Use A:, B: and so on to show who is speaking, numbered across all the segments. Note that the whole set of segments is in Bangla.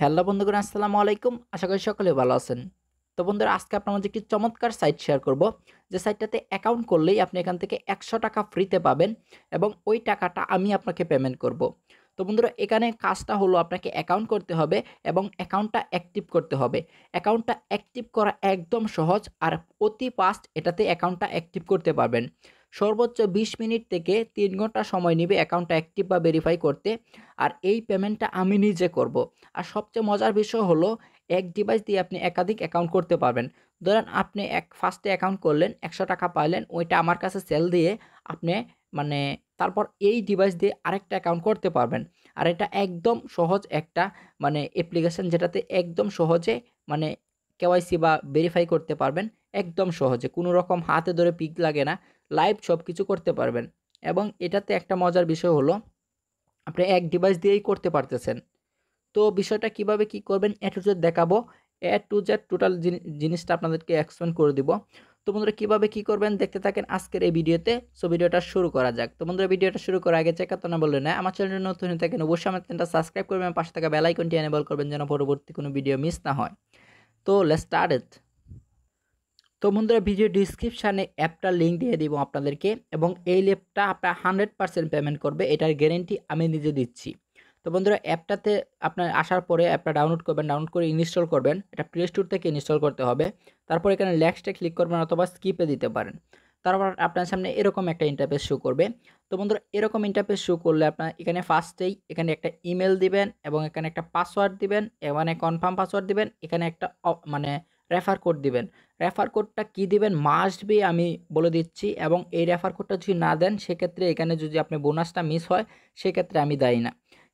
A: হ্যালো বন্ধুগণ আসসালামু আলাইকুম আশা করি সকলে ভালো আছেন তো বন্ধুরা আজকে আপনার মধ্যে একটি চমৎকার সাইট শেয়ার করব যে সাইটটাতে অ্যাকাউন্ট করলেই আপনি এখান থেকে একশো টাকা ফ্রিতে পাবেন এবং ওই টাকাটা আমি আপনাকে পেমেন্ট করব। তো বন্ধুরা এখানে কাজটা হলো আপনাকে অ্যাকাউন্ট করতে হবে এবং অ্যাকাউন্টটা অ্যাক্টিভ করতে হবে অ্যাকাউন্টটা অ্যাক্টিভ করা একদম সহজ আর অতি ফাস্ট এটাতে অ্যাকাউন্টটা অ্যাক্টিভ করতে পারবেন সর্বোচ্চ ২০ মিনিট থেকে তিন ঘন্টা সময় নেবে অ্যাকাউন্টটা অ্যাক্টিভ বা ভেরিফাই করতে আর এই পেমেন্টটা আমি নিজে করব। আর সবচেয়ে মজার বিষয় হলো এক ডিভাইস দিয়ে আপনি একাধিক অ্যাকাউন্ট করতে পারবেন ধরেন আপনি এক ফার্স্টে অ্যাকাউন্ট করলেন একশো টাকা পাইলেন ওইটা আমার কাছে সেল দিয়ে আপনি মানে তারপর এই ডিভাইস দিয়ে আরেকটা অ্যাকাউন্ট করতে পারবেন আর এটা একদম সহজ একটা মানে অ্যাপ্লিকেশান যেটাতে একদম সহজে মানে কেওয়াইসি বা ভেরিফাই করতে পারবেন একদম সহজে কোনো রকম হাতে ধরে পিক লাগে না লাইভ সব কিছু করতে পারবেন এবং এটাতে একটা মজার বিষয় হলো আপনি এক ডিভাইস দিয়েই করতে পারতেছেন তো বিষয়টা কিভাবে কি করবেন এ টু জেড দেখাবো এ টু জেড টোটাল জিনিসটা আপনাদেরকে এক্সপ্লেন করে দিব তো বন্ধুরা কীভাবে কী করবেন দেখতে থাকেন আজকের এই ভিডিওতে সো ভিডিওটা শুরু করা যাক তো বন্ধুরা ভিডিওটা শুরু করার আগে চেক না বললে না আমার চ্যানেল নতুন হয়ে থাকেন অবশ্যই আমার চ্যানেলটা সাবস্ক্রাইব করবেন পাশে থাকা বেলাইকনটি এনেবল করবেন যেন পরবর্তী কোনো ভিডিও মিস না হয় তো লেটস স্টার্ট ইট তো বন্ধুরা ভিডিও ডিসক্রিপশানে অ্যাপটা লিঙ্ক দিয়ে দিব আপনাদেরকে এবং এই ল্যাপটা আপনার হান্ড্রেড পার্সেন্ট পেমেন্ট করবে এটার গ্যারেন্টি আমি নিজে দিচ্ছি তো বন্ধুরা অ্যাপটাতে আপনার আসার পরে অ্যাপটা ডাউনলোড করবেন ডাউনলোড করে ইনস্টল করবেন এটা প্লে স্টোর থেকে ইনস্টল করতে হবে তারপর এখানে ল্যাক্সটে ক্লিক করবেন অথবা স্কিপে দিতে পারেন তারপর আপনার সামনে এরকম একটা ইন্টারপেস শো করবে তো বন্ধুরা এরকম ইন্টারপেস শো করলে আপনার এখানে ফার্স্টেই এখানে একটা ইমেল দিবেন এবং এখানে একটা পাসওয়ার্ড দিবেন এখানে কনফার্ম পাসওয়ার্ড দিবেন এখানে একটা মানে রেফার কোড দিবেন রেফার কোডটা কি দিবেন মাস্ট বি আমি বলে দিচ্ছি এবং এই রেফার কোডটা যদি না দেন সেক্ষেত্রে এখানে যদি আপনি বোনাসটা মিস হয় সেক্ষেত্রে আমি দায়ী না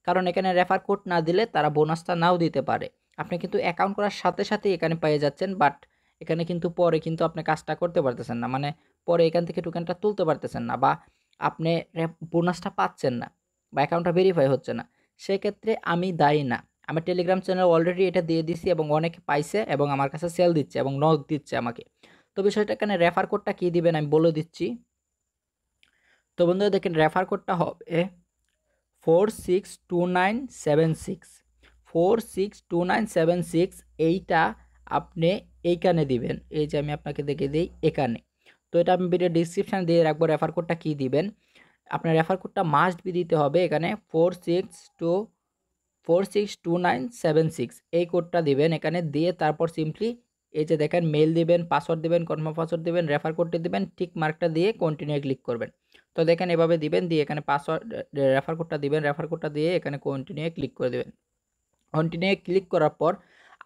A: কারণ এখানে রেফার কোড না দিলে তারা বোনাসটা নাও দিতে পারে আপনি কিন্তু অ্যাকাউন্ট করার সাথে সাথে এখানে পেয়ে যাচ্ছেন বাট এখানে কিন্তু পরে কিন্তু আপনি কাজটা করতে পারতেছেন না মানে পরে এখান থেকে টোকেনটা তুলতে পারতেছেন না বা আপনি বোনাসটা পাচ্ছেন না বা অ্যাকাউন্টটা ভেরিফাই হচ্ছে না সেক্ষেত্রে আমি দায়ী না আমি টেলিগ্রাম চ্যানেল অলরেডি এটা দিয়ে দিছি এবং অনেকে পাইছে এবং আমার কাছে সেল দিচ্ছে এবং নক দিচ্ছে আমাকে তো বিষয়টা এখানে রেফার কোডটা কী দিবেন আমি বলে দিচ্ছি তো বন্ধুরা দেখেন রেফার কোডটা হবে four six two nine seven six four six two nine seven six এইটা আপনি এইখানে দিবেন এই যে আমি আপনাকে দেখে দিই এখানে তো এটা আমি ভিডিও ডিসক্রিপশানে দিয়ে রাখবো রেফার কোডটা কী দিবেন আপনার রেফার কোডটা মাস্ট বি দিতে হবে এখানে four six two four six two nine seven six এই কোডটা দিবেন এখানে দিয়ে তারপর সিম্পলি এই যে দেখেন মেল দিবেন পাসওয়ার্ড দিবেন কনফার্ম পাসওয়ার্ড দিবেন রেফার কোডটি দিবেন ঠিক মার্কটা দিয়ে কন্টিনিউ ক্লিক করবেন তো দেখেন এভাবে দিবেন দিয়ে এখানে পাসওয়ার্ড রেফার কোডটা দিবেন রেফার কোডটা দিয়ে এখানে কন্টিনিউ ক্লিক করে দেবেন কন্টিনিউ ক্লিক করার পর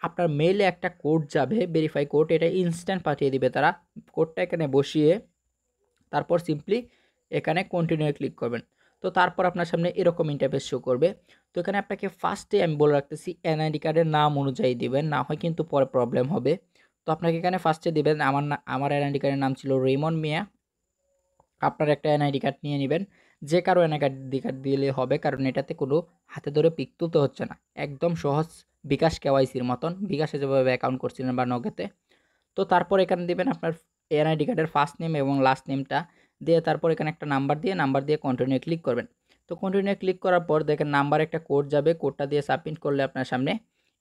A: আপনার মেলে একটা কোড যাবে ভেরিফাই কোড এটা ইনস্ট্যান্ট পাঠিয়ে দিবে তারা কোডটা এখানে বসিয়ে তারপর সিম্পলি এখানে কন্টিনিউ ক্লিক করবেন তো তারপর আপনার সামনে এরকম ইন্টারভেস শো করবে তো এখানে আপনাকে ফার্স্টে আমি বলে রাখতেছি এনআইডি কার্ডের নাম অনুযায়ী দেবেন না হয় কিন্তু পরে প্রবলেম হবে তো আপনাকে এখানে ফার্স্টে দেবেন আমার আমার এনআইডি কার্ডের নাম ছিল রেমন মিয়া আপনার একটা এনআইডি কার্ড নিয়ে নেবেন যে কারো এনআইডি কার্ড দিলে হবে কারণ এটাতে কোনো হাতে ধরে পিক তুলতে হচ্ছে না একদম সহজ বিকাশ কেওয়াইসির মতন বিকাশে যেভাবে অ্যাকাউন্ট করছিলেন বা নগেতে তো তারপর এখানে দেবেন আপনার এনআইডি কার্ডের ফার্স্ট নেম এবং লাস্ট নেমটা দিয়ে তারপর এখানে একটা নাম্বার দিয়ে নাম্বার দিয়ে কন্টিনিউ ক্লিক করবেন তো কন্টিনিউ ক্লিক করার পর দেখেন নাম্বার একটা কোড যাবে কোডটা দিয়ে সাবমিট করলে আপনার সামনে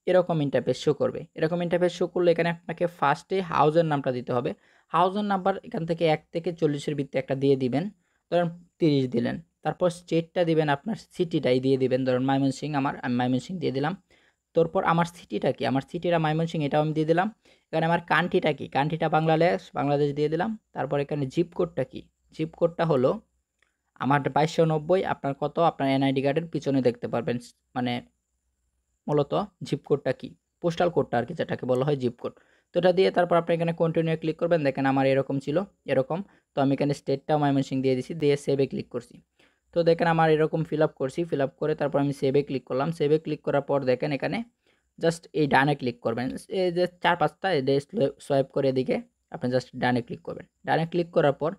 A: এরকম ইন্টারফেস শো করবে এরকম ইন্টারফেস শো করলে এখানে আপনাকে ফার্স্টে হাউজের নামটা দিতে হবে হাউজের নাম্বার এখান থেকে এক থেকে চল্লিশের ভিত্তি একটা দিয়ে দিবেন ধরেন তিরিশ দিলেন তারপর স্টেটটা দিবেন আপনার সিটিটাই দিয়ে দিবেন ধরেন ময়মনসিং আমার আমি ময়মনসিং দিয়ে দিলাম তারপর আমার সিটিটা কি আমার সিটিটা ময়মনসিং এটাও আমি দিয়ে দিলাম এখানে আমার কান্ট্রিটা কি কান্ট্রিটা বাংলাদেশ বাংলাদেশ দিয়ে দিলাম তারপর এখানে জিপ কোডটা কি জিপ কোডটা হলো আমার বাইশশো নব্বই আপনার কত আপনার এনআইডি কার্ডের পিছনে দেখতে পারবেন মানে মূলত জিপ কোডটা কি পোস্টাল কোডটা আর কি যেটাকে বলা হয় জিপ কোড তো এটা দিয়ে তারপর আপনি এখানে কন্টিনিউ ক্লিক করবেন দেখেন আমার এরকম ছিল এরকম তো আমি এখানে স্টেটটা ময়মনসিং দিয়ে দিছি দিয়ে সেভে ক্লিক করছি তো দেখেন আমার এরকম ফিল আপ করছি ফিল আপ করে তারপর আমি সেভে ক্লিক করলাম সেভে ক্লিক করার পর দেখেন এখানে জাস্ট এই ডানে ক্লিক করবেন এই যে চার পাঁচটা সোয়াইপ করে এদিকে আপনি জাস্ট ডানে ক্লিক করবেন ডানে ক্লিক করার পর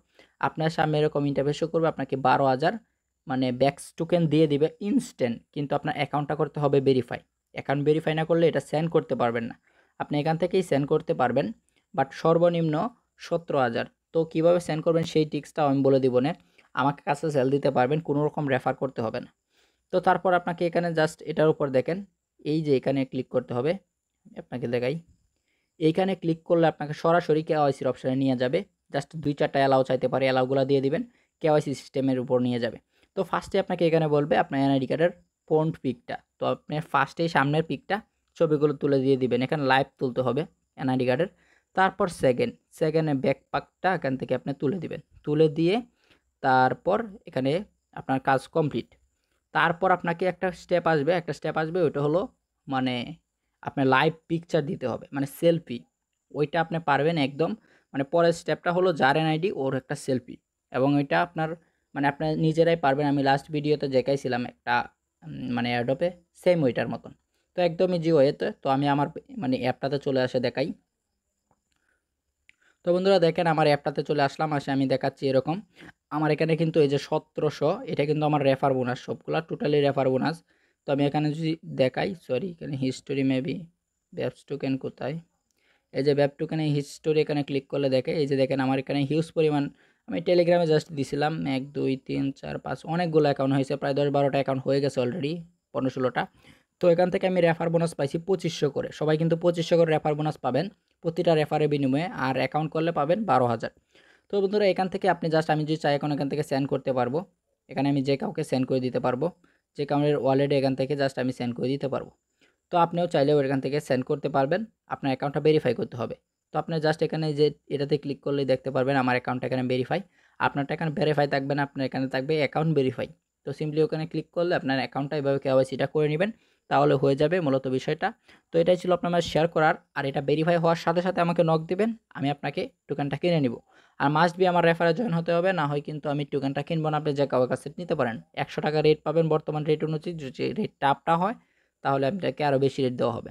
A: আপনার সামনে এরকম ইন্টারভিউ শো করবে আপনাকে বারো হাজার মানে ব্যাক্স টোকেন দিয়ে দিবে ইনস্ট্যান্ট কিন্তু আপনার অ্যাকাউন্টটা করতে হবে ভেরিফাই অ্যাকাউন্ট ভেরিফাই না করলে এটা সেন্ড করতে পারবেন না আপনি এখান থেকেই সেন্ড করতে পারবেন বাট সর্বনিম্ন সতেরো হাজার তো কীভাবে সেন্ড করবেন সেই টিক্সটাও আমি বলে দিব না আমাকে কাছে সেল দিতে পারবেন কোনো রকম রেফার করতে হবে না তো তারপর আপনাকে এখানে জাস্ট এটার উপর দেখেন এই যে এখানে ক্লিক করতে হবে আপনাকে দেখাই এইখানে ক্লিক করলে আপনাকে সরাসরি কে কেওয়াইসির অপশানে নিয়ে যাবে জাস্ট দুই চারটা অ্যালাউ চাইতে পারে অ্যালাউগুলো দিয়ে দিবেন কেওয়াইসি সিস্টেমের উপর নিয়ে যাবে তো ফার্স্টে আপনাকে এখানে বলবে আপনার এনআইডি কার্ডের ফ্রন্ট পিকটা তো আপনি ফার্স্টেই সামনের পিকটা ছবিগুলো তুলে দিয়ে দিবেন এখানে লাইভ তুলতে হবে এনআইডি কার্ডের তারপর সেকেন্ড সেকেন্ডে ব্যাক পাকটা এখান থেকে আপনি তুলে দিবেন তুলে দিয়ে তারপর এখানে আপনার কাজ কমপ্লিট তারপর আপনাকে একটা স্টেপ আসবে একটা স্টেপ আসবে ওইটা হলো মানে আপনার লাইভ পিকচার দিতে হবে মানে সেলফি ওইটা আপনি পারবেন একদম মানে পরের স্টেপটা হলো যার আইডি ওর একটা সেলফি এবং এটা আপনার মানে আপনার নিজেরাই পারবেন আমি লাস্ট ভিডিওতে দেখাইছিলাম একটা মানে অ্যাডপে সেম ওইটার মতন তো একদমই জিও এতে তো আমি আমার মানে অ্যাপটাতে চলে আসে দেখাই তো বন্ধুরা দেখেন আমার অ্যাপটাতে চলে আসলাম আসে আমি দেখাচ্ছি এরকম আমার এখানে কিন্তু এই যে সতেরোশো এটা কিন্তু আমার রেফার বোনাস সবগুলো টোটালি রেফার বোনাস তো আমি এখানে যদি দেখাই সরি এখানে হিস্টোরি মেবি ব্যাপস টোকেন কোথায় এই যে ব্যাপ টোকেনে হিস্টোরি এখানে ক্লিক করলে দেখে এই যে দেখেন আমার এখানে হিউজ পরিমাণ আমি টেলিগ্রামে জাস্ট দিছিলাম এক দুই তিন চার পাঁচ অনেকগুলো অ্যাকাউন্ট হয়েছে প্রায় দশ বারোটা অ্যাকাউন্ট হয়ে গেছে অলরেডি পনেরো ষোলোটা তো এখান থেকে আমি রেফার বোনাস পাইছি পঁচিশশো করে সবাই কিন্তু পঁচিশশো করে রেফার বোনাস পাবেন প্রতিটা রেফারের বিনিময়ে আর অ্যাকাউন্ট করলে পাবেন বারো হাজার তো বন্ধুরা এখান থেকে আপনি জাস্ট আমি যদি চাই এখন এখান থেকে সেন্ড করতে পারবো এখানে আমি যে কাউকে সেন্ড করে দিতে পারবো যে কাউন্টের ওয়ালেটে এখান থেকে জাস্ট আমি সেন্ড করে দিতে পারবো তো আপনিও চাইলেও এখান থেকে সেন্ড করতে পারবেন আপনার অ্যাকাউন্টটা ভেরিফাই করতে হবে তো আপনি জাস্ট এখানে যে এটাতে ক্লিক করলেই দেখতে পারবেন আমার অ্যাকাউন্টটা এখানে ভেরিফাই আপনারটা এখানে ভেরিফাই থাকবে না আপনার এখানে থাকবে অ্যাকাউন্ট ভেরিফাই তো সিম্পলি ওখানে ক্লিক করলে আপনার অ্যাকাউন্টটা এভাবে কেওয়াইসিটা করে নেবেন তাহলে হয়ে যাবে মূলত বিষয়টা তো এটাই ছিল আপনার শেয়ার করার আর এটা ভেরিফাই হওয়ার সাথে সাথে আমাকে নক দিবেন আমি আপনাকে টোকেনটা কিনে নিব আর মাস্ট বি আমার রেফারে জয়েন হতে হবে না হয় কিন্তু আমি টোকেনটা কিনবো না আপনি যে কাউর কাছে নিতে পারেন একশো টাকা রেট পাবেন বর্তমান রেট অনুযায়ী যদি রেটটা আপটা হয় তাহলে আপনাকে আরও বেশি রেট দেওয়া হবে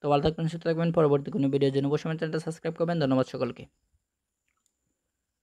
A: তো ভালো থাকবেন সুস্থ থাকবেন পরবর্তী কোনো ভিডিওর জন্য অবশ্যই চ্যানেলটা সাবস্ক্রাইব করবেন ধন্যবাদ সকলকে